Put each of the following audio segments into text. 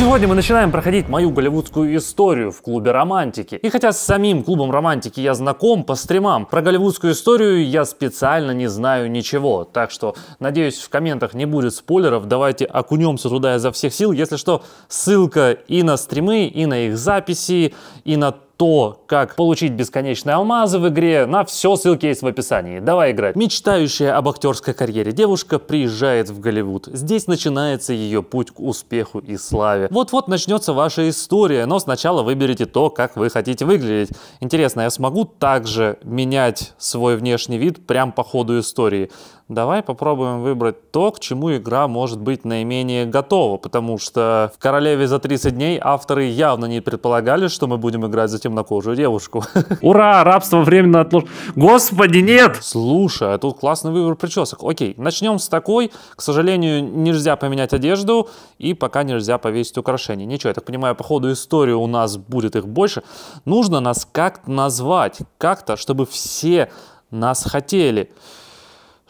Сегодня мы начинаем проходить мою голливудскую историю в клубе романтики. И хотя с самим клубом романтики я знаком по стримам, про голливудскую историю я специально не знаю ничего. Так что, надеюсь, в комментах не будет спойлеров. Давайте окунемся туда изо всех сил. Если что, ссылка и на стримы, и на их записи, и на то, как получить бесконечные алмазы в игре, на все ссылки есть в описании. Давай играть. Мечтающая об актерской карьере девушка приезжает в Голливуд. Здесь начинается ее путь к успеху и славе. Вот-вот начнется ваша история, но сначала выберите то, как вы хотите выглядеть. Интересно, я смогу также менять свой внешний вид прямо по ходу истории? Давай попробуем выбрать то, к чему игра может быть наименее готова, потому что в «Королеве за 30 дней» авторы явно не предполагали, что мы будем играть за темнокожую девушку. Ура, рабство временно отложено. Господи, нет! Слушай, а тут классный выбор причесок. Окей, начнем с такой. К сожалению, нельзя поменять одежду и пока нельзя повесить украшения. Ничего, я так понимаю, по ходу истории у нас будет их больше. Нужно нас как-то назвать, как-то, чтобы все нас хотели.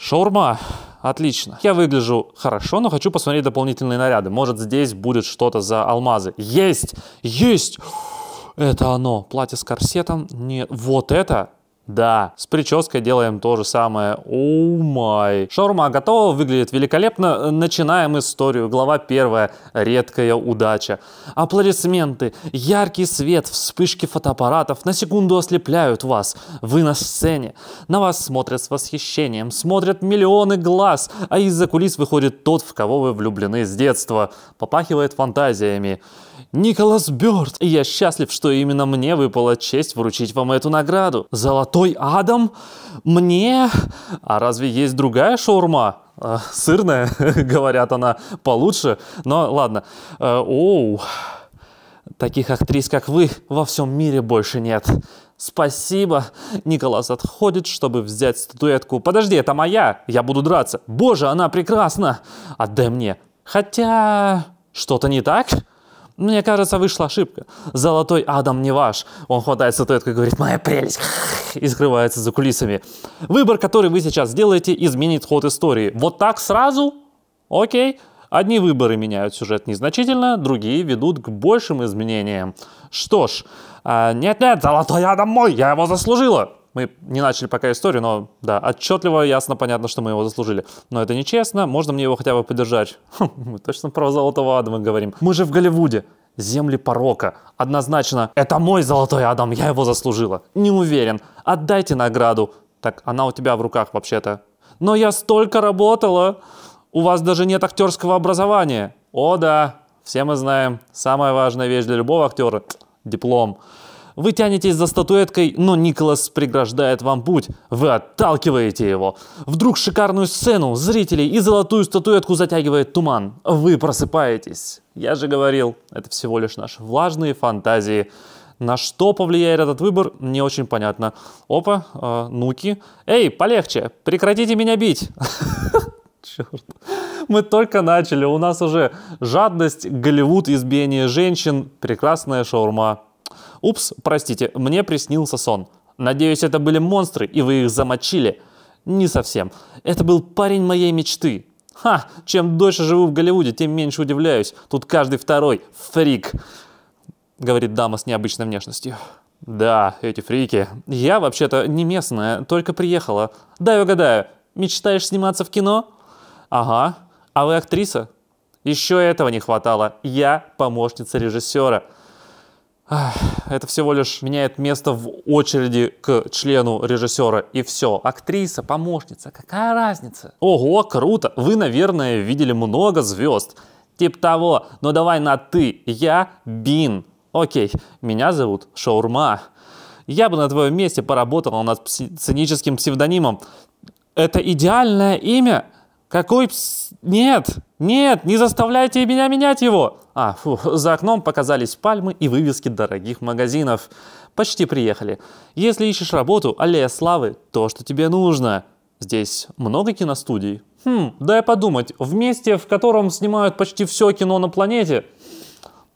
Шаурма. Отлично. Я выгляжу хорошо, но хочу посмотреть дополнительные наряды. Может, здесь будет что-то за алмазы. Есть! Есть! Это оно. Платье с корсетом. Нет. Вот это да, с прической делаем то же самое. О май. Шаурма готова, выглядит великолепно. Начинаем историю. Глава первая. Редкая удача. Аплодисменты, яркий свет, вспышки фотоаппаратов на секунду ослепляют вас. Вы на сцене. На вас смотрят с восхищением, смотрят миллионы глаз, а из-за кулис выходит тот, в кого вы влюблены с детства. Попахивает фантазиями. Николас Бёрд. я счастлив, что именно мне выпала честь вручить вам эту награду. Золотой Адам? Мне? А разве есть другая шаурма? А, сырная, говорят, она получше. Но ладно. Э, оу. Таких актрис, как вы, во всем мире больше нет. Спасибо. Николас отходит, чтобы взять статуэтку. Подожди, это моя. Я буду драться. Боже, она прекрасна. Отдай а мне. Хотя... Что-то не так? Мне кажется, вышла ошибка. Золотой Адам не ваш. Он хватает статуэтку и говорит «Моя прелесть!» и скрывается за кулисами. Выбор, который вы сейчас сделаете, изменит ход истории. Вот так сразу? Окей. Одни выборы меняют сюжет незначительно, другие ведут к большим изменениям. Что ж, а, нет-нет, золотой Адам мой, я его заслужила. Мы не начали пока историю, но да, отчетливо, ясно, понятно, что мы его заслужили. Но это нечестно, можно мне его хотя бы поддержать? Хм, мы точно про Золотого Адама говорим. Мы же в Голливуде земли порока. Однозначно, это мой золотой Адам, я его заслужила. Не уверен. Отдайте награду. Так, она у тебя в руках вообще-то. Но я столько работала. У вас даже нет актерского образования. О да, все мы знаем, самая важная вещь для любого актера – диплом. Вы тянетесь за статуэткой, но Николас преграждает вам путь. Вы отталкиваете его. Вдруг шикарную сцену, зрителей и золотую статуэтку затягивает туман. Вы просыпаетесь. Я же говорил, это всего лишь наши влажные фантазии. На что повлияет этот выбор, не очень понятно. Опа, э, нуки. Эй, полегче, прекратите меня бить. Черт. Мы только начали, у нас уже жадность, Голливуд, избиение женщин, прекрасная шаурма. Упс, простите, мне приснился сон. Надеюсь, это были монстры, и вы их замочили. Не совсем. Это был парень моей мечты. Ха, чем дольше живу в Голливуде, тем меньше удивляюсь. Тут каждый второй фрик, говорит дама с необычной внешностью. Да, эти фрики. Я вообще-то не местная, только приехала. Дай угадаю, мечтаешь сниматься в кино? Ага. А вы актриса? Еще этого не хватало. Я помощница режиссера это всего лишь меняет место в очереди к члену режиссера и все. Актриса, помощница, какая разница? Ого, круто! Вы, наверное, видели много звезд. Тип того, но «Ну, давай на ты, я Бин. Окей, меня зовут Шаурма. Я бы на твоем месте поработала над сценическим псевдонимом. Это идеальное имя. Какой пс... Нет, нет, не заставляйте меня менять его! А, фу, за окном показались пальмы и вывески дорогих магазинов. Почти приехали. Если ищешь работу, аллея славы – то, что тебе нужно. Здесь много киностудий? Хм, дай подумать, в месте, в котором снимают почти все кино на планете –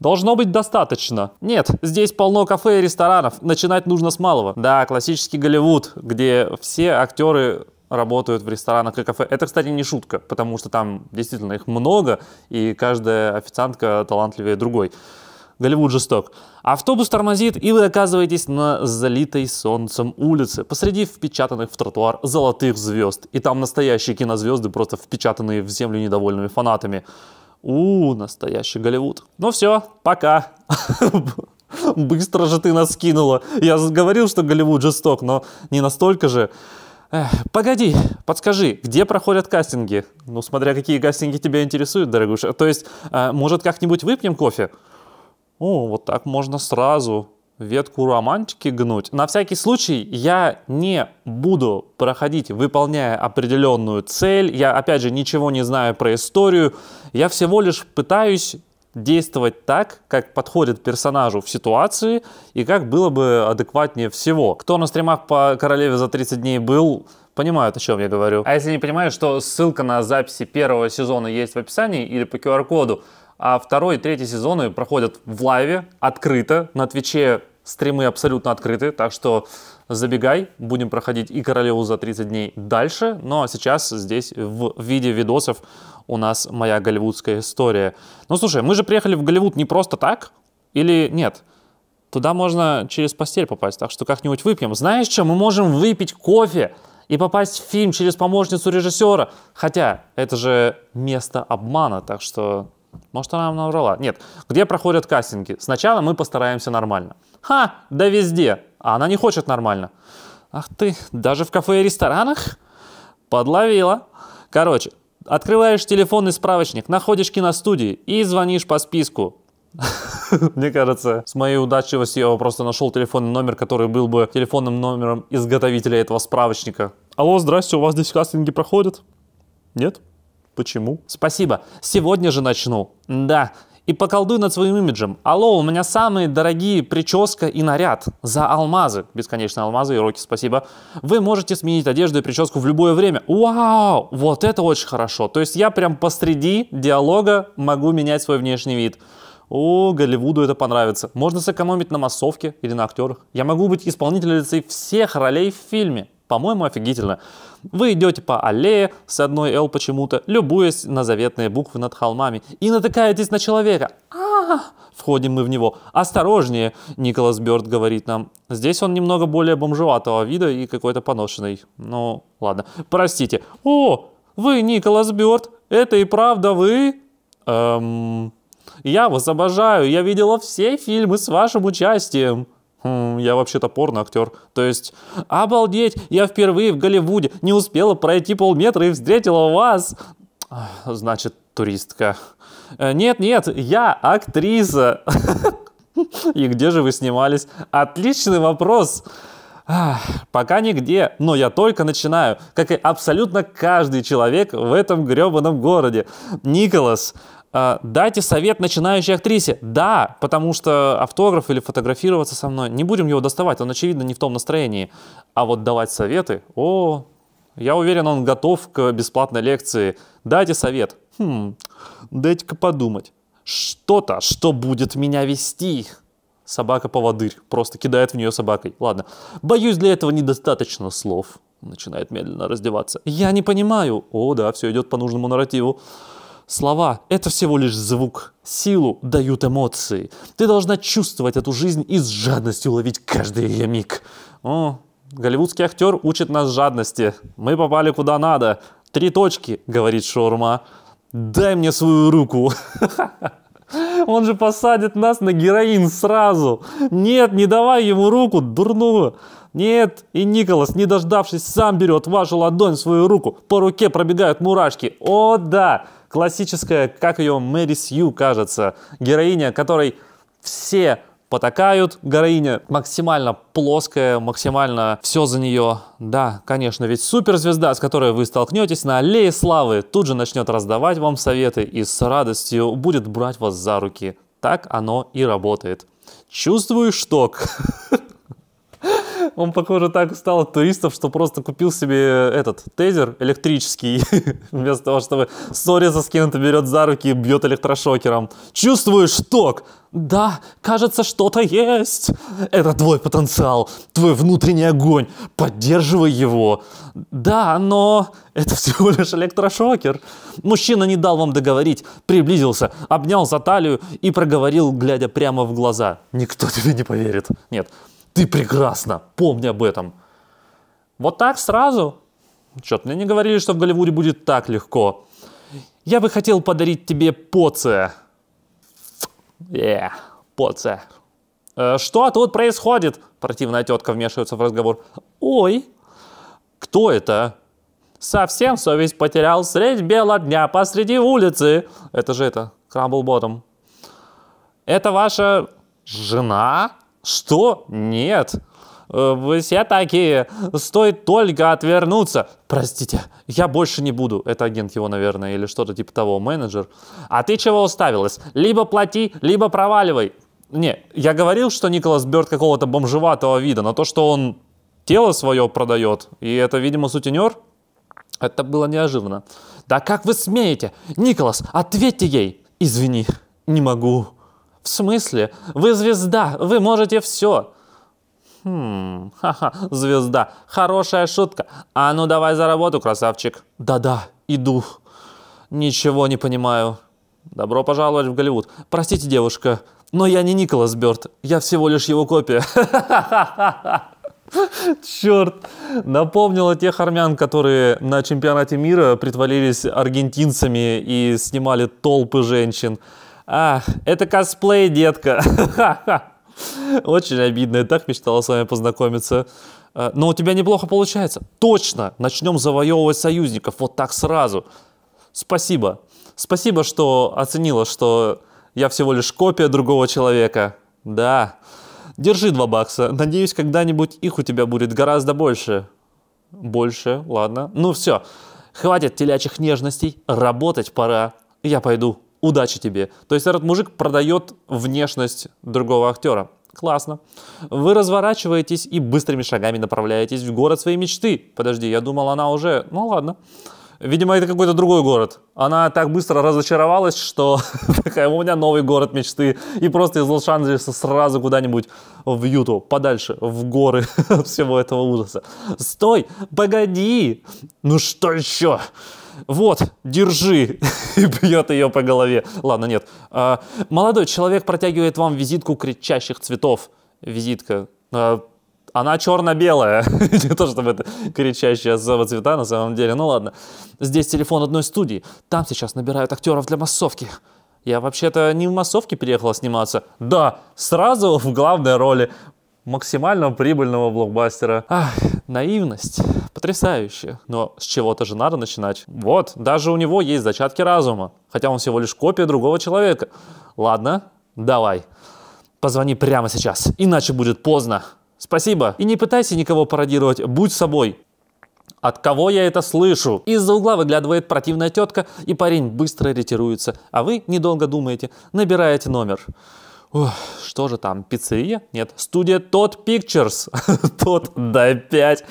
Должно быть достаточно. Нет, здесь полно кафе и ресторанов. Начинать нужно с малого. Да, классический Голливуд, где все актеры работают в ресторанах и кафе. Это, кстати, не шутка, потому что там действительно их много, и каждая официантка талантливее другой. Голливуд жесток. Автобус тормозит, и вы оказываетесь на залитой солнцем улице, посреди впечатанных в тротуар золотых звезд. И там настоящие кинозвезды, просто впечатанные в землю недовольными фанатами. У, настоящий Голливуд. Ну все, пока. Быстро же ты нас скинула. Я говорил, что Голливуд жесток, но не настолько же. Погоди, подскажи, где проходят кастинги? Ну, смотря какие кастинги тебя интересуют, дорогуша. То есть, э, может, как-нибудь выпьем кофе? О, вот так можно сразу ветку романтики гнуть. На всякий случай я не буду проходить, выполняя определенную цель. Я, опять же, ничего не знаю про историю. Я всего лишь пытаюсь действовать так, как подходит персонажу в ситуации и как было бы адекватнее всего. Кто на стримах по королеве за 30 дней был, понимают, о чем я говорю. А если не понимают, что ссылка на записи первого сезона есть в описании или по QR-коду, а второй и третий сезоны проходят в лайве, открыто, на Твиче стримы абсолютно открыты, так что забегай, будем проходить и королеву за 30 дней дальше, но ну, а сейчас здесь в виде видосов у нас моя голливудская история. Ну слушай, мы же приехали в Голливуд не просто так, или нет? Туда можно через постель попасть, так что как-нибудь выпьем. Знаешь что, мы можем выпить кофе и попасть в фильм через помощницу режиссера. Хотя это же место обмана, так что может, она нам наврала. Нет. Где проходят кастинги? Сначала мы постараемся нормально. Ха, да везде. А она не хочет нормально. Ах ты, даже в кафе и ресторанах? Подловила. Короче, открываешь телефонный справочник, находишь киностудии и звонишь по списку. Мне кажется, с моей удачливостью я просто нашел телефонный номер, который был бы телефонным номером изготовителя этого справочника. Алло, здрасте, у вас здесь кастинги проходят? Нет? Почему? Спасибо. Сегодня же начну. Да, и поколдуй над своим имиджем. Алло, у меня самые дорогие прическа и наряд за алмазы. Бесконечные алмазы и роки, спасибо. Вы можете сменить одежду и прическу в любое время. Вау, вот это очень хорошо. То есть я прям посреди диалога могу менять свой внешний вид. О, Голливуду это понравится. Можно сэкономить на массовке или на актерах. Я могу быть исполнителем всех ролей в фильме. По-моему, офигительно. Вы идете по аллее с одной «Л» почему-то, любуясь на заветные буквы над холмами, и натыкаетесь на человека. а -а Входим мы в него. «Осторожнее!» — Николас Бёрд говорит нам. Здесь он немного более бомжеватого вида и какой-то поношенный. Ну, ладно. Простите. «О, вы Николас Бёрд? Это и правда вы?» «Эм...» «Я вас обожаю, я видела все фильмы с вашим участием!» Хм, я вообще-то порно-актер. То есть, обалдеть, я впервые в Голливуде не успела пройти полметра и встретила вас. Значит, туристка. Нет-нет, э, я актриса. И где же вы снимались? Отличный вопрос. Пока нигде, но я только начинаю, как и абсолютно каждый человек в этом гребаном городе. Николас, а, дайте совет начинающей актрисе. Да, потому что автограф или фотографироваться со мной, не будем его доставать, он, очевидно, не в том настроении. А вот давать советы, о, я уверен, он готов к бесплатной лекции. Дайте совет. Хм, дайте-ка подумать. Что-то, что будет меня вести. Собака-поводырь. Просто кидает в нее собакой. Ладно. Боюсь, для этого недостаточно слов. Начинает медленно раздеваться. Я не понимаю. О, да, все идет по нужному нарративу. Слова – это всего лишь звук. Силу дают эмоции. Ты должна чувствовать эту жизнь и с жадностью ловить каждый ее миг. О, голливудский актер учит нас жадности. Мы попали куда надо. Три точки, говорит Шорма. Дай мне свою руку. Он же посадит нас на героин сразу. Нет, не давай ему руку, дурную. Нет, и Николас, не дождавшись, сам берет вашу ладонь в свою руку. По руке пробегают мурашки. О, да! классическая, как ее Мэри Сью, кажется, героиня, которой все потакают, героиня максимально плоская, максимально все за нее. Да, конечно, ведь суперзвезда, с которой вы столкнетесь на аллее славы, тут же начнет раздавать вам советы и с радостью будет брать вас за руки. Так оно и работает. Чувствую шток. Он, похоже, так устал от туристов, что просто купил себе этот тезер электрический, вместо того, чтобы сори за кем берет за руки и бьет электрошокером. Чувствуешь ток? Да, кажется, что-то есть. Это твой потенциал, твой внутренний огонь. Поддерживай его. Да, но это всего лишь электрошокер. Мужчина не дал вам договорить, приблизился, обнял за талию и проговорил, глядя прямо в глаза. Никто тебе не поверит. Нет, ты прекрасна, помни об этом. Вот так сразу? Черт, мне не говорили, что в Голливуде будет так легко. Я бы хотел подарить тебе поце. Э, yeah, поце. Э, что тут происходит? Противная тетка вмешивается в разговор. Ой, кто это? Совсем совесть потерял средь бела дня посреди улицы. Это же это, Крамблботом. Это ваша жена? Что? Нет. Э, вы все такие, стоит только отвернуться. Простите, я больше не буду. Это агент его, наверное, или что-то типа того, менеджер. А ты чего уставилась? Либо плати, либо проваливай. Не, я говорил, что Николас Бёрд какого-то бомжеватого вида, но то, что он тело свое продает, и это, видимо, сутенер, это было неожиданно. Да как вы смеете? Николас, ответьте ей! Извини, не могу. «В смысле? Вы звезда, вы можете все!» «Хм, ха-ха, звезда, хорошая шутка. А ну давай за работу, красавчик!» «Да-да, иду!» «Ничего не понимаю!» «Добро пожаловать в Голливуд. Простите, девушка, но я не Николас Бёрд, я всего лишь его копия». Черт, Напомнил о тех армян, которые на чемпионате мира притворились аргентинцами и снимали толпы женщин. А, это косплей, детка. Очень обидно, я так мечтала с вами познакомиться. Э, но у тебя неплохо получается. Точно, начнем завоевывать союзников вот так сразу. Спасибо. Спасибо, что оценила, что я всего лишь копия другого человека. Да. Держи два бакса. Надеюсь, когда-нибудь их у тебя будет гораздо больше. Больше, ладно. Ну все, хватит телячьих нежностей, работать пора. Я пойду удачи тебе. То есть этот мужик продает внешность другого актера. Классно. Вы разворачиваетесь и быстрыми шагами направляетесь в город своей мечты. Подожди, я думал, она уже... Ну ладно. Видимо, это какой-то другой город. Она так быстро разочаровалась, что такая, у меня новый город мечты. И просто из Лос-Анджелеса сразу куда-нибудь в Юту, подальше, в горы всего этого ужаса. Стой, погоди! Ну что еще? вот, держи, и бьет ее по голове. Ладно, нет. А, молодой человек протягивает вам визитку кричащих цветов. Визитка. А, она черно-белая. Не то чтобы это кричащие особо цвета на самом деле. Ну ладно. Здесь телефон одной студии. Там сейчас набирают актеров для массовки. Я вообще-то не в массовке приехала сниматься. Да, сразу в главной роли максимально прибыльного блокбастера. Ах, наивность. Потрясающе. Но с чего-то же надо начинать. Вот, даже у него есть зачатки разума. Хотя он всего лишь копия другого человека. Ладно, давай. Позвони прямо сейчас, иначе будет поздно. Спасибо. И не пытайся никого пародировать, будь собой. От кого я это слышу? Из-за угла выглядывает противная тетка, и парень быстро ретируется. А вы, недолго думаете, набираете номер. Ох, что же там, пиццерия? Нет, студия Тот Pictures. Тот до 5.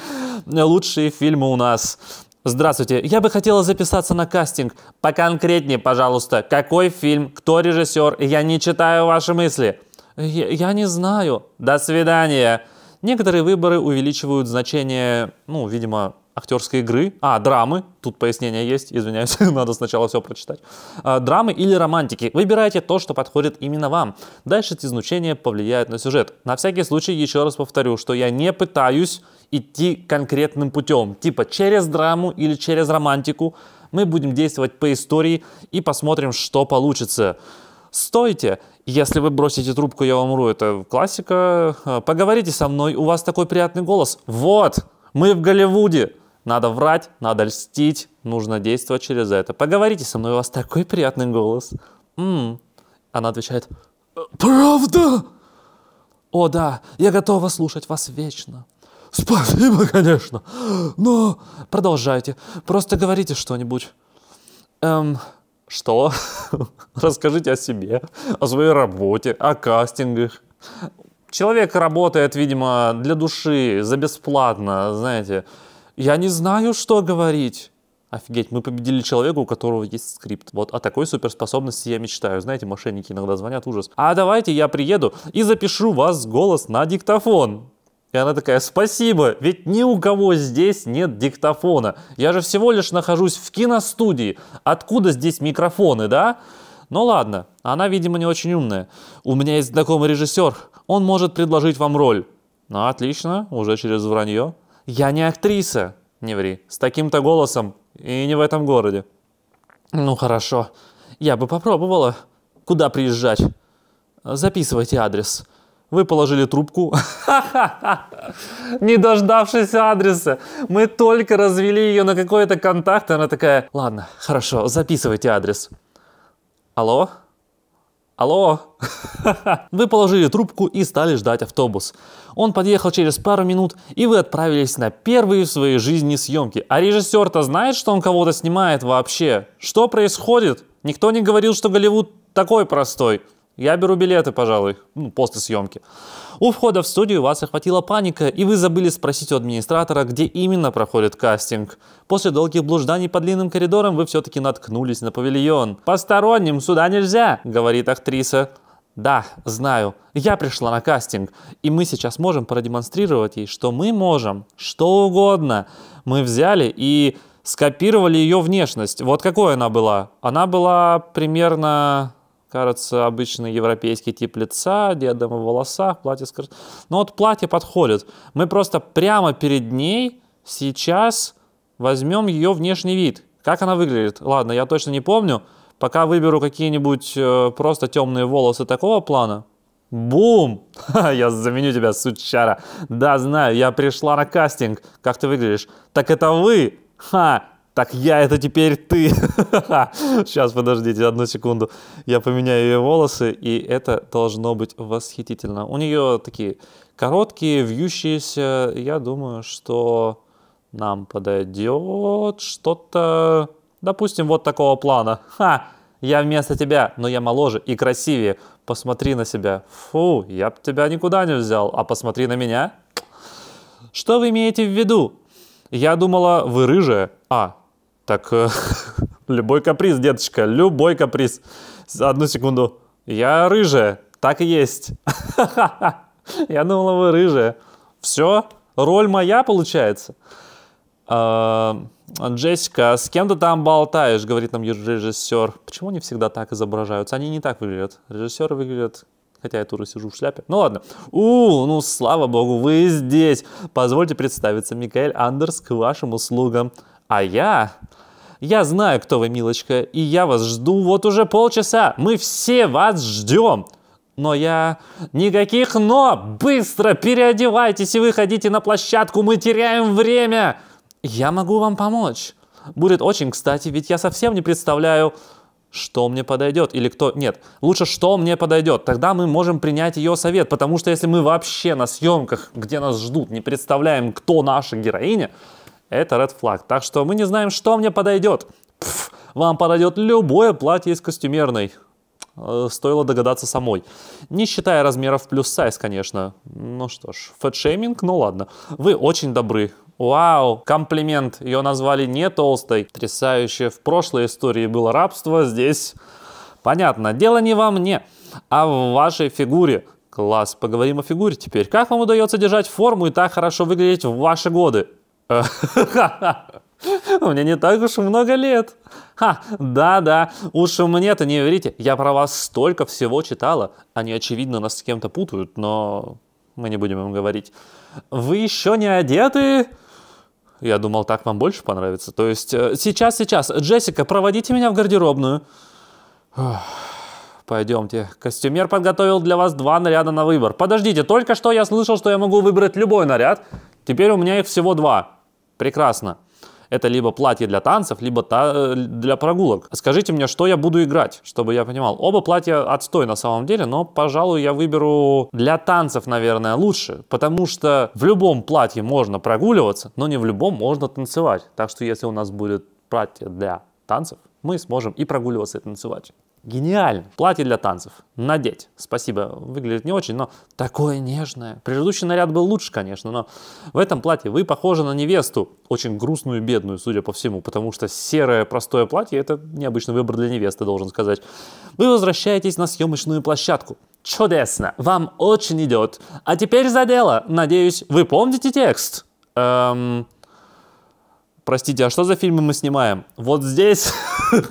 Лучшие фильмы у нас. Здравствуйте, я бы хотела записаться на кастинг. Поконкретнее, пожалуйста, какой фильм, кто режиссер, я не читаю ваши мысли. Я, я не знаю. До свидания. Некоторые выборы увеличивают значение, ну, видимо, актерской игры, а, драмы, тут пояснение есть, извиняюсь, надо сначала все прочитать, а, драмы или романтики, выбирайте то, что подходит именно вам. Дальше изнучение повлияет на сюжет. На всякий случай еще раз повторю, что я не пытаюсь идти конкретным путем, типа через драму или через романтику, мы будем действовать по истории и посмотрим, что получится. Стойте! Если вы бросите трубку, я вам умру. Это классика. А, поговорите со мной, у вас такой приятный голос. Вот! Мы в Голливуде! Надо врать, надо льстить, нужно действовать через это. Поговорите со мной, у вас такой приятный голос. М-м. Она отвечает, «Э, правда? О да, я готова слушать вас вечно. Спасибо, конечно, но... Продолжайте, просто говорите что-нибудь. Эм, что? Расскажите о себе, о своей работе, о кастингах. Человек работает, видимо, для души, за бесплатно, знаете я не знаю, что говорить. Офигеть, мы победили человека, у которого есть скрипт. Вот о такой суперспособности я мечтаю. Знаете, мошенники иногда звонят, ужас. А давайте я приеду и запишу вас голос на диктофон. И она такая, спасибо, ведь ни у кого здесь нет диктофона. Я же всего лишь нахожусь в киностудии. Откуда здесь микрофоны, да? Ну ладно, она, видимо, не очень умная. У меня есть знакомый режиссер, он может предложить вам роль. Ну отлично, уже через вранье. «Я не актриса!» «Не ври, с таким-то голосом и не в этом городе». «Ну хорошо, я бы попробовала. Куда приезжать?» «Записывайте адрес». Вы положили трубку. Не дождавшись адреса. Мы только развели ее на какой-то контакт. Она такая, ладно, хорошо, записывайте адрес. Алло? Алло! вы положили трубку и стали ждать автобус. Он подъехал через пару минут, и вы отправились на первые в своей жизни съемки. А режиссер-то знает, что он кого-то снимает вообще? Что происходит? Никто не говорил, что Голливуд такой простой. Я беру билеты, пожалуй, ну, после съемки. У входа в студию вас охватила паника, и вы забыли спросить у администратора, где именно проходит кастинг. После долгих блужданий по длинным коридорам вы все-таки наткнулись на павильон. «Посторонним сюда нельзя», — говорит актриса. «Да, знаю. Я пришла на кастинг, и мы сейчас можем продемонстрировать ей, что мы можем, что угодно. Мы взяли и скопировали ее внешность. Вот какой она была? Она была примерно кажется, обычный европейский тип лица, диадема в волосах, платье с Но вот платье подходит. Мы просто прямо перед ней сейчас возьмем ее внешний вид. Как она выглядит? Ладно, я точно не помню. Пока выберу какие-нибудь э, просто темные волосы такого плана. Бум! я заменю тебя, сучара. Да, знаю, я пришла на кастинг. Как ты выглядишь? Так это вы! Ха, так я это теперь ты. Сейчас, подождите одну секунду. Я поменяю ее волосы, и это должно быть восхитительно. У нее такие короткие, вьющиеся. Я думаю, что нам подойдет что-то, допустим, вот такого плана. Ха, я вместо тебя, но я моложе и красивее. Посмотри на себя. Фу, я бы тебя никуда не взял. А посмотри на меня. Что вы имеете в виду? Я думала, вы рыжая. А, так, э, любой каприз, деточка, любой каприз. Одну секунду. Я рыжая, так и есть. Я думала, вы рыжая. Все, роль моя получается. А, Джессика, с кем ты там болтаешь, говорит нам режиссер. Почему они всегда так изображаются? Они не так выглядят. Режиссер выглядит, хотя я тоже сижу в шляпе. Ну ладно. У, ну слава богу, вы здесь. Позвольте представиться, Микаэль Андерс к вашим услугам. А я... Я знаю, кто вы, милочка, и я вас жду вот уже полчаса. Мы все вас ждем. Но я... Никаких «но». Быстро переодевайтесь и выходите на площадку. Мы теряем время. Я могу вам помочь. Будет очень кстати, ведь я совсем не представляю, что мне подойдет или кто... Нет, лучше что мне подойдет. Тогда мы можем принять ее совет, потому что если мы вообще на съемках, где нас ждут, не представляем, кто наша героиня, это red flag. Так что мы не знаем, что мне подойдет. Пфф, вам подойдет любое платье из костюмерной. Э, стоило догадаться самой. Не считая размеров плюс сайз, конечно. Ну что ж, фэтшейминг, ну ладно. Вы очень добры. Вау, комплимент. Ее назвали не толстой. Потрясающе. В прошлой истории было рабство, здесь... Понятно, дело не во мне, а в вашей фигуре. Класс, поговорим о фигуре теперь. Как вам удается держать форму и так хорошо выглядеть в ваши годы? Мне не так уж много лет. Ха, да-да, уж мне-то не верите, я про вас столько всего читала. Они, очевидно, нас с кем-то путают, но мы не будем им говорить. Вы еще не одеты? Я думал, так вам больше понравится. То есть, э, сейчас, сейчас, Джессика, проводите меня в гардеробную. Пойдемте. Костюмер подготовил для вас два наряда на выбор. Подождите, только что я слышал, что я могу выбрать любой наряд. Теперь у меня их всего два. Прекрасно. Это либо платье для танцев, либо та, э, для прогулок. Скажите мне, что я буду играть, чтобы я понимал. Оба платья отстой на самом деле, но, пожалуй, я выберу для танцев, наверное, лучше. Потому что в любом платье можно прогуливаться, но не в любом можно танцевать. Так что если у нас будет платье для танцев, мы сможем и прогуливаться, и танцевать. Гениально. Платье для танцев. Надеть. Спасибо. Выглядит не очень, но такое нежное. Предыдущий наряд был лучше, конечно, но в этом платье вы похожи на невесту. Очень грустную и бедную, судя по всему, потому что серое простое платье – это необычный выбор для невесты, должен сказать. Вы возвращаетесь на съемочную площадку. Чудесно. Вам очень идет. А теперь за дело. Надеюсь, вы помните текст? Эм... Простите, а что за фильмы мы снимаем? Вот здесь...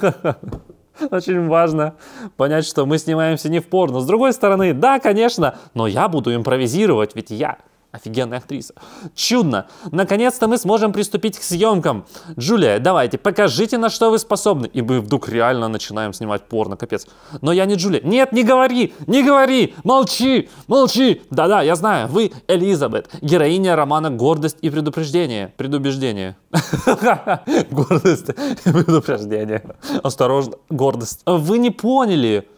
Очень важно понять, что мы снимаемся не в порно. С другой стороны, да, конечно, но я буду импровизировать, ведь я Офигенная актриса. Чудно! Наконец-то мы сможем приступить к съемкам. Джулия, давайте, покажите, на что вы способны. И мы вдруг реально начинаем снимать порно, капец. Но я не Джулия. Нет, не говори, не говори, молчи, молчи. Да-да, я знаю, вы Элизабет, героиня романа «Гордость и предупреждение». Предубеждение. Гордость и предупреждение. Осторожно, гордость. Вы не поняли.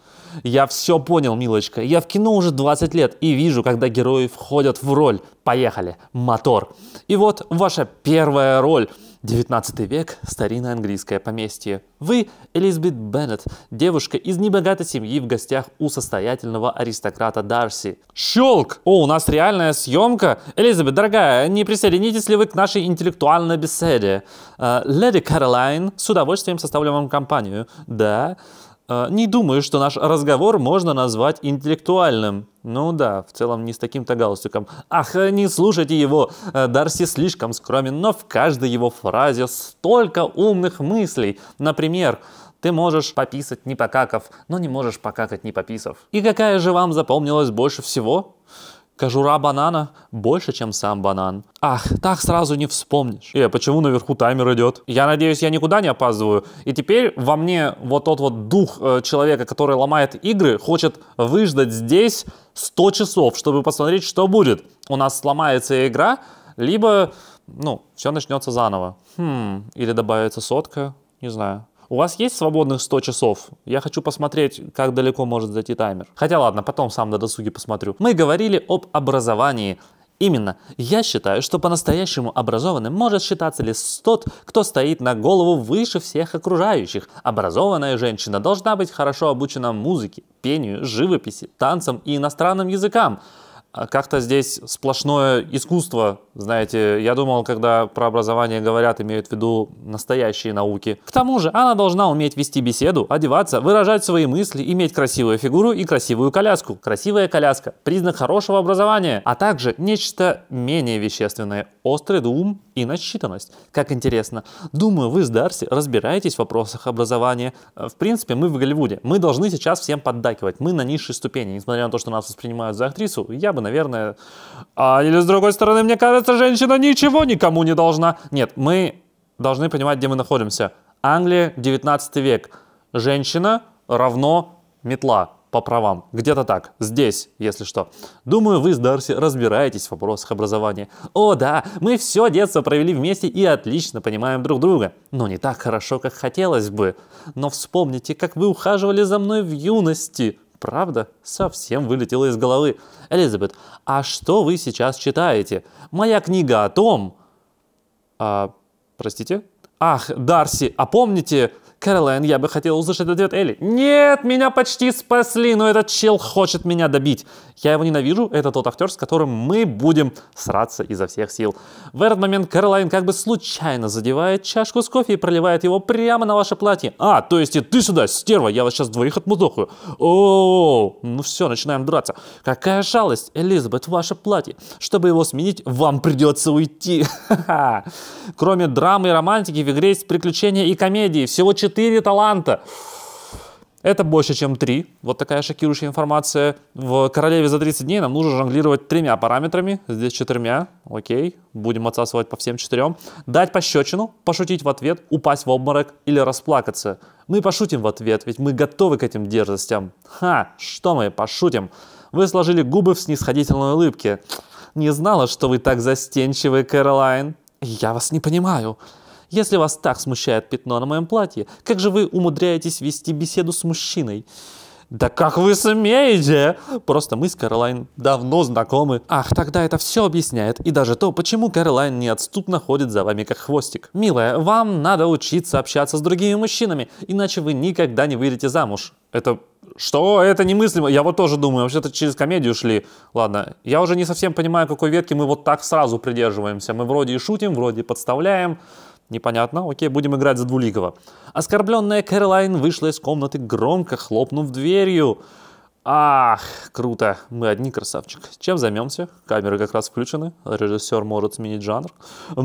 Я все понял, милочка. Я в кино уже 20 лет и вижу, когда герои входят в роль. Поехали, мотор. И вот ваша первая роль. 19 век, старинное английское поместье. Вы, Элизабет Беннет, девушка из небогатой семьи в гостях у состоятельного аристократа Дарси. Щелк! О, у нас реальная съемка? Элизабет, дорогая, не присоединитесь ли вы к нашей интеллектуальной беседе? Э, Леди Каролайн, с удовольствием составлю вам компанию. Да? А, не думаю, что наш разговор можно назвать интеллектуальным. Ну да, в целом не с таким-то галстуком. Ах, не слушайте его, э, Дарси слишком скромен, но в каждой его фразе столько умных мыслей. Например, ты можешь пописать не покакав, но не можешь покакать не пописав. И какая же вам запомнилась больше всего? Кожура банана больше, чем сам банан. Ах, так сразу не вспомнишь. Э, почему наверху таймер идет? Я надеюсь, я никуда не опаздываю. И теперь во мне вот тот вот дух э, человека, который ломает игры, хочет выждать здесь 100 часов, чтобы посмотреть, что будет. У нас сломается игра, либо, ну, все начнется заново. Хм, или добавится сотка, не знаю. У вас есть свободных 100 часов? Я хочу посмотреть, как далеко может зайти таймер. Хотя ладно, потом сам на досуге посмотрю. Мы говорили об образовании. Именно, я считаю, что по-настоящему образованным может считаться лишь тот, кто стоит на голову выше всех окружающих. Образованная женщина должна быть хорошо обучена музыке, пению, живописи, танцам и иностранным языкам. А как-то здесь сплошное искусство, знаете, я думал, когда про образование говорят, имеют в виду настоящие науки. К тому же она должна уметь вести беседу, одеваться, выражать свои мысли, иметь красивую фигуру и красивую коляску. Красивая коляска – признак хорошего образования, а также нечто менее вещественное – острый ум, и начитанность. Как интересно. Думаю, вы с Дарси разбираетесь в вопросах образования. Э, в принципе, мы в Голливуде. Мы должны сейчас всем поддакивать. Мы на низшей ступени. Несмотря на то, что нас воспринимают за актрису, я бы, наверное... А, или с другой стороны, мне кажется, женщина ничего никому не должна. Нет, мы должны понимать, где мы находимся. Англия, 19 век. Женщина равно метла по правам. Где-то так, здесь, если что. Думаю, вы с Дарси разбираетесь в вопросах образования. О да, мы все детство провели вместе и отлично понимаем друг друга. Но не так хорошо, как хотелось бы. Но вспомните, как вы ухаживали за мной в юности правда совсем вылетело из головы. Элизабет, а что вы сейчас читаете? Моя книга о том... А, простите? Ах, Дарси, а помните, Кэролайн, я бы хотел услышать ответ Элли. Нет, меня почти спасли, но этот чел хочет меня добить. Я его ненавижу, это тот актер, с которым мы будем сраться изо всех сил. В этот момент Кэролайн как бы случайно задевает чашку с кофе и проливает его прямо на ваше платье. А, то есть и ты сюда, стерва, я вас сейчас двоих отмудохаю. О, ну все, начинаем драться. Какая жалость, Элизабет, ваше платье. Чтобы его сменить, вам придется уйти. Кроме драмы и романтики, в игре есть приключения и комедии. Всего 4 Четыре таланта. Это больше, чем три. Вот такая шокирующая информация. В королеве за 30 дней нам нужно жонглировать тремя параметрами. Здесь четырьмя. Окей. Будем отсасывать по всем четырем. Дать пощечину, пошутить в ответ, упасть в обморок или расплакаться. Мы пошутим в ответ, ведь мы готовы к этим дерзостям. Ха, что мы пошутим? Вы сложили губы в снисходительной улыбке. Не знала, что вы так застенчивы, Кэролайн. Я вас не понимаю. Если вас так смущает пятно на моем платье, как же вы умудряетесь вести беседу с мужчиной? Да как вы смеете? Просто мы с Каролайн давно знакомы. Ах, тогда это все объясняет. И даже то, почему Каролайн неотступно ходит за вами как хвостик. Милая, вам надо учиться общаться с другими мужчинами, иначе вы никогда не выйдете замуж. Это что? Это немыслимо. Я вот тоже думаю, вообще-то через комедию шли. Ладно, я уже не совсем понимаю, какой ветки мы вот так сразу придерживаемся. Мы вроде и шутим, вроде и подставляем. Непонятно, окей, будем играть за двуликого. Оскорбленная Кэролайн вышла из комнаты, громко хлопнув дверью. Ах, круто, мы одни, красавчик. Чем займемся? Камеры как раз включены, режиссер может сменить жанр.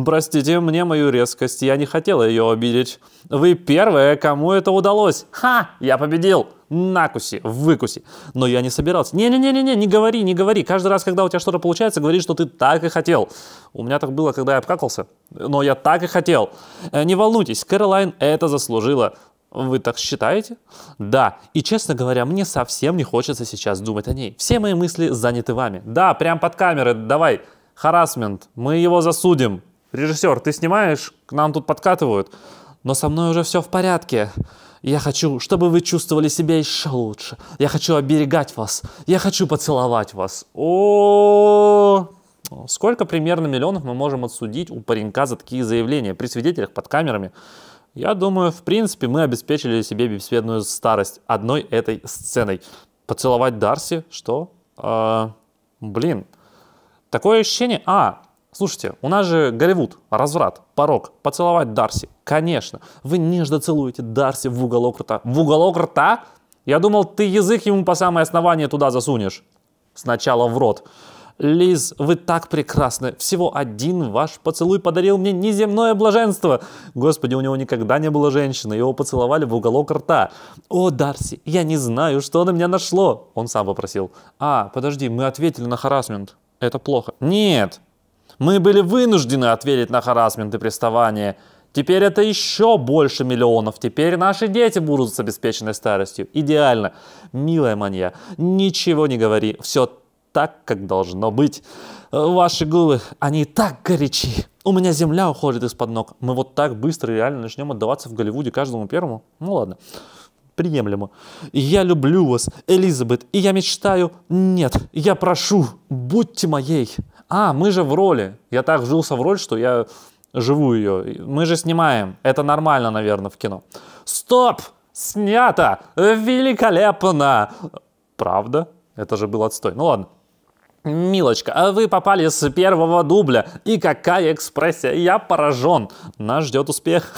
Простите мне мою резкость, я не хотела ее обидеть. Вы первая, кому это удалось. Ха, я победил! накуси, выкуси. Но я не собирался. Не-не-не-не, не говори, не говори. Каждый раз, когда у тебя что-то получается, говори, что ты так и хотел. У меня так было, когда я обкакался. Но я так и хотел. Э, не волнуйтесь, Кэролайн это заслужила. Вы так считаете? Да. И, честно говоря, мне совсем не хочется сейчас думать о ней. Все мои мысли заняты вами. Да, прям под камеры, давай. Харасмент, мы его засудим. Режиссер, ты снимаешь? К нам тут подкатывают. Но со мной уже все в порядке. Я хочу, чтобы вы чувствовали себя еще лучше. Я хочу оберегать вас. Я хочу поцеловать вас. О, сколько примерно миллионов мы можем отсудить у паренька за такие заявления при свидетелях под камерами? Я думаю, в принципе, мы обеспечили себе бесследную старость одной этой сценой. Поцеловать Дарси? Что? Э блин. Такое ощущение... А, Слушайте, у нас же Голливуд, разврат, порог, поцеловать Дарси. Конечно, вы нежно целуете Дарси в уголок рта. В уголок рта? Я думал, ты язык ему по самое основание туда засунешь. Сначала в рот. Лиз, вы так прекрасны. Всего один ваш поцелуй подарил мне неземное блаженство. Господи, у него никогда не было женщины. Его поцеловали в уголок рта. О, Дарси, я не знаю, что на меня нашло. Он сам попросил. А, подожди, мы ответили на харасмент. Это плохо. Нет, мы были вынуждены ответить на харасмент и приставание. Теперь это еще больше миллионов. Теперь наши дети будут с обеспеченной старостью. Идеально. Милая манья, ничего не говори. Все так, как должно быть. Ваши губы, они так горячи. У меня земля уходит из-под ног. Мы вот так быстро реально начнем отдаваться в Голливуде каждому первому. Ну ладно приемлемо. Я люблю вас, Элизабет, и я мечтаю... Нет, я прошу, будьте моей а, мы же в роли. Я так вжился в роль, что я живу ее. Мы же снимаем. Это нормально, наверное, в кино. Стоп! Снято! Великолепно! Правда? Это же был отстой. Ну ладно. Милочка, а вы попали с первого дубля. И какая экспрессия, я поражен. Нас ждет успех.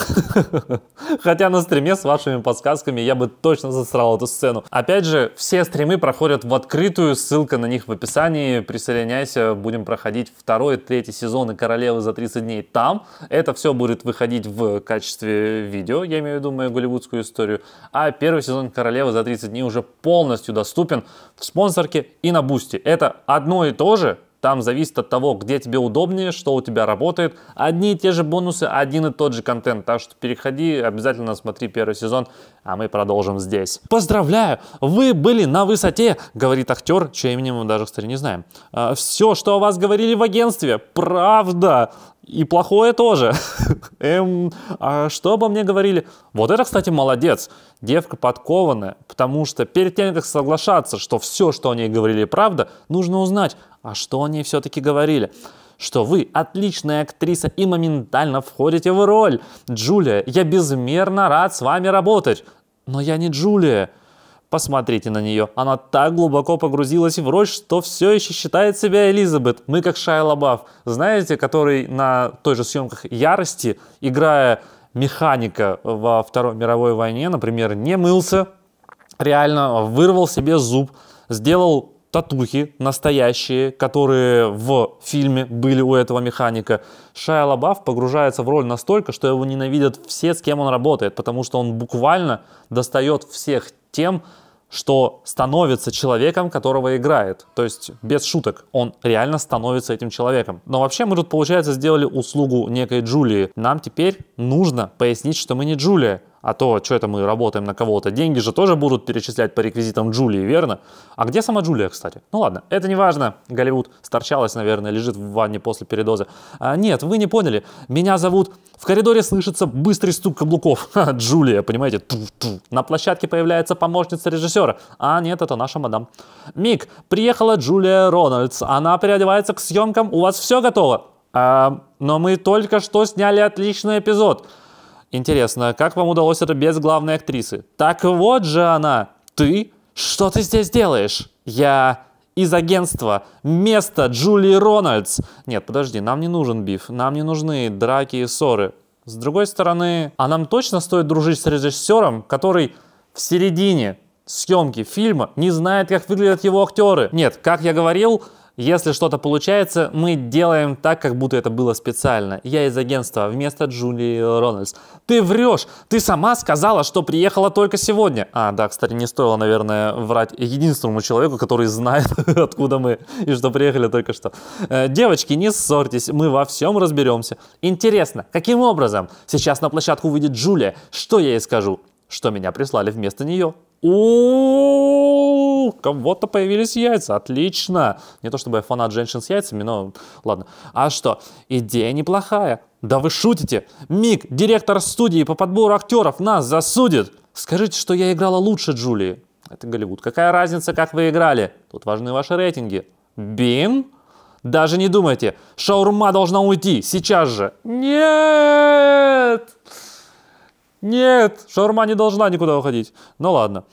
Хотя на стриме с вашими подсказками я бы точно засрал эту сцену. Опять же, все стримы проходят в открытую, ссылка на них в описании. Присоединяйся, будем проходить второй, третий сезоны «Королевы за 30 дней» там. Это все будет выходить в качестве видео, я имею в виду мою голливудскую историю. А первый сезон «Королевы за 30 дней» уже полностью доступен в спонсорке и на Бусти. Это одна одно и то же там зависит от того, где тебе удобнее, что у тебя работает. Одни и те же бонусы, один и тот же контент. Так что переходи, обязательно смотри первый сезон, а мы продолжим здесь. Поздравляю, вы были на высоте, говорит актер, чье имени мы даже, кстати, не знаем. А, все, что о вас говорили в агентстве, правда. И плохое тоже. эм, а что обо мне говорили? Вот это, кстати, молодец. Девка подкованная, потому что перед тем, как соглашаться, что все, что о ней говорили, правда, нужно узнать, а что они все-таки говорили? что вы отличная актриса и моментально входите в роль. Джулия, я безмерно рад с вами работать. Но я не Джулия. Посмотрите на нее. Она так глубоко погрузилась в роль, что все еще считает себя Элизабет. Мы как Шайла Бафф, знаете, который на той же съемках «Ярости», играя механика во Второй мировой войне, например, не мылся, реально вырвал себе зуб, сделал татухи настоящие, которые в фильме были у этого механика. Шайа Лабаф погружается в роль настолько, что его ненавидят все, с кем он работает, потому что он буквально достает всех тем, что становится человеком, которого играет. То есть, без шуток, он реально становится этим человеком. Но вообще мы тут, получается, сделали услугу некой Джулии. Нам теперь нужно пояснить, что мы не Джулия. А то, что это мы работаем на кого-то, деньги же тоже будут перечислять по реквизитам Джулии, верно? А где сама Джулия, кстати? Ну ладно, это не важно. Голливуд сторчалась, наверное, лежит в ванне после передоза. А, нет, вы не поняли. Меня зовут... В коридоре слышится быстрый стук каблуков. Ха, Джулия, понимаете? Ту -ту. На площадке появляется помощница режиссера. А нет, это наша мадам. Мик, приехала Джулия Рональдс. Она переодевается к съемкам. У вас все готово? А, но мы только что сняли отличный эпизод. Интересно, как вам удалось это без главной актрисы? Так вот же она! Ты? Что ты здесь делаешь? Я из агентства. Место Джулии Рональдс. Нет, подожди, нам не нужен биф. Нам не нужны драки и ссоры. С другой стороны, а нам точно стоит дружить с режиссером, который в середине съемки фильма не знает, как выглядят его актеры. Нет, как я говорил, если что-то получается, мы делаем так, как будто это было специально. Я из агентства вместо Джулии Рональдс. Ты врешь! Ты сама сказала, что приехала только сегодня. А, да, кстати, не стоило, наверное, врать единственному человеку, который знает, откуда мы и что приехали только что. Э, девочки, не ссорьтесь, мы во всем разберемся. Интересно, каким образом? Сейчас на площадку выйдет Джулия. Что я ей скажу? Что меня прислали вместо нее. О, у кого-то появились яйца, отлично. Не то чтобы я фанат женщин с яйцами, но ладно. А что, идея неплохая. Да вы шутите? Мик, директор студии по подбору актеров, нас засудит. Скажите, что я играла лучше Джулии. Это Голливуд. Какая разница, как вы играли? Тут важны ваши рейтинги. Бин, Даже не думайте. Шаурма должна уйти сейчас же. Нет! Нет, шаурма не должна никуда уходить. Ну ладно.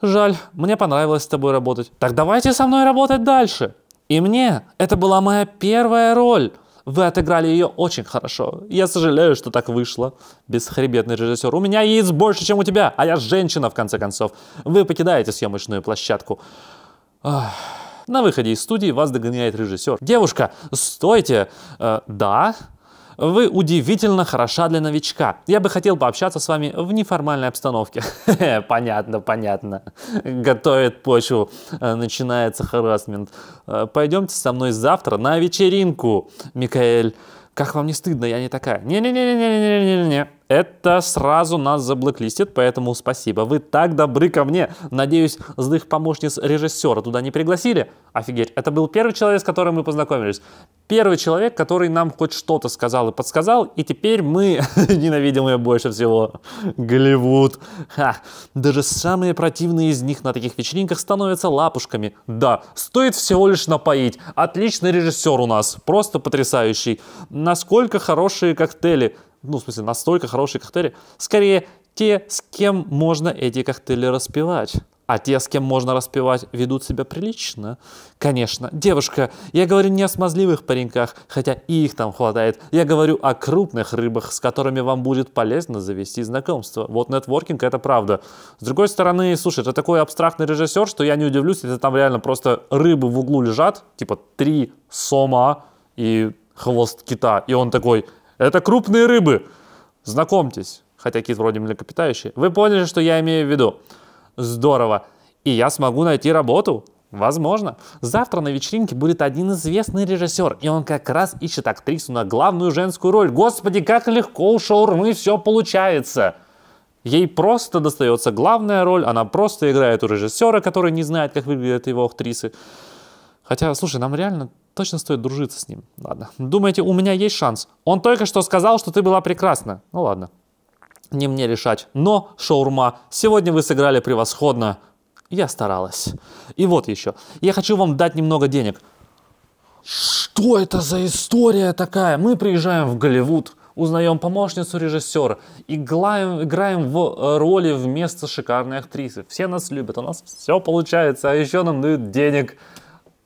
Жаль, мне понравилось с тобой работать. Так давайте со мной работать дальше. И мне, это была моя первая роль. Вы отыграли ее очень хорошо. Я сожалею, что так вышло. Бесхребетный режиссер. У меня яиц больше, чем у тебя, а я женщина, в конце концов. Вы покидаете съемочную площадку. Ах. На выходе из студии вас догоняет режиссер. Девушка, стойте. Э, да? Вы удивительно хороша для новичка. Я бы хотел пообщаться с вами в неформальной обстановке. Понятно, понятно. Готовит почву. Э, начинается харасмент. Э, пойдемте со мной завтра на вечеринку. Микаэль, как вам не стыдно, я не такая. Не-не-не-не-не-не-не-не. Это сразу нас заблоклистит, поэтому спасибо. Вы так добры ко мне. Надеюсь, злых помощниц режиссера туда не пригласили? Офигеть, это был первый человек, с которым мы познакомились. Первый человек, который нам хоть что-то сказал и подсказал, и теперь мы ненавидим ее больше всего. Голливуд. Ха, даже самые противные из них на таких вечеринках становятся лапушками. Да, стоит всего лишь напоить. Отличный режиссер у нас, просто потрясающий. Насколько хорошие коктейли ну, в смысле, настолько хорошие коктейли, скорее те, с кем можно эти коктейли распивать. А те, с кем можно распевать, ведут себя прилично. Конечно, девушка, я говорю не о смазливых пареньках, хотя и их там хватает. Я говорю о крупных рыбах, с которыми вам будет полезно завести знакомство. Вот нетворкинг — это правда. С другой стороны, слушай, это такой абстрактный режиссер, что я не удивлюсь, если там реально просто рыбы в углу лежат, типа три сома и хвост кита. И он такой, это крупные рыбы. Знакомьтесь, хотя кит вроде млекопитающий. Вы поняли, что я имею в виду? Здорово. И я смогу найти работу. Возможно. Завтра на вечеринке будет один известный режиссер, и он как раз ищет актрису на главную женскую роль. Господи, как легко у шаурмы все получается. Ей просто достается главная роль, она просто играет у режиссера, который не знает, как выглядят его актрисы. Хотя, слушай, нам реально точно стоит дружиться с ним. Ладно. Думаете, у меня есть шанс? Он только что сказал, что ты была прекрасна. Ну ладно. Не мне решать. Но, шаурма, сегодня вы сыграли превосходно. Я старалась. И вот еще. Я хочу вам дать немного денег. Что это за история такая? Мы приезжаем в Голливуд, узнаем помощницу режиссера, играем, играем в э, роли вместо шикарной актрисы. Все нас любят, у нас все получается, а еще нам дают денег.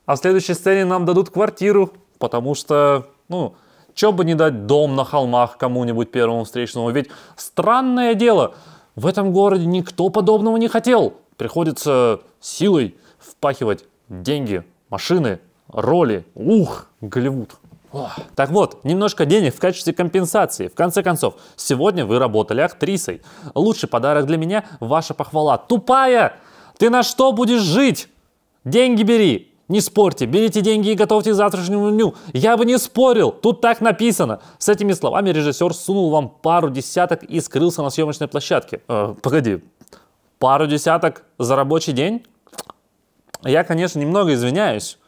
А в следующей сцене нам дадут квартиру, потому что, ну, чё бы не дать дом на холмах кому-нибудь первому встречному. Ведь странное дело, в этом городе никто подобного не хотел. Приходится силой впахивать деньги, машины, роли. Ух, Голливуд. Так вот, немножко денег в качестве компенсации. В конце концов, сегодня вы работали актрисой. Лучший подарок для меня – ваша похвала. Тупая! Ты на что будешь жить? Деньги бери! Не спорьте, берите деньги и готовьте к завтрашнему дню. Я бы не спорил, тут так написано. С этими словами режиссер сунул вам пару десяток и скрылся на съемочной площадке. Э, погоди, пару десяток за рабочий день? Я, конечно, немного извиняюсь,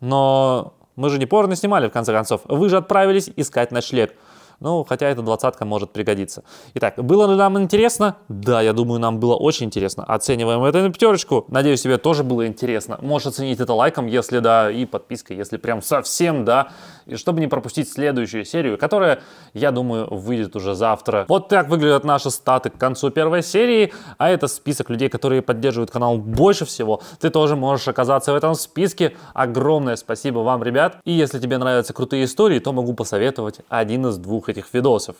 но мы же не порно снимали, в конце концов. Вы же отправились искать ночлег. Ну, хотя эта двадцатка может пригодиться. Итак, было ли нам интересно? Да, я думаю, нам было очень интересно. Оцениваем это на пятерочку. Надеюсь, тебе тоже было интересно. Можешь оценить это лайком, если да, и подпиской, если прям совсем да. И чтобы не пропустить следующую серию, которая, я думаю, выйдет уже завтра. Вот так выглядят наши статы к концу первой серии. А это список людей, которые поддерживают канал больше всего. Ты тоже можешь оказаться в этом списке. Огромное спасибо вам, ребят. И если тебе нравятся крутые истории, то могу посоветовать один из двух этих видосов.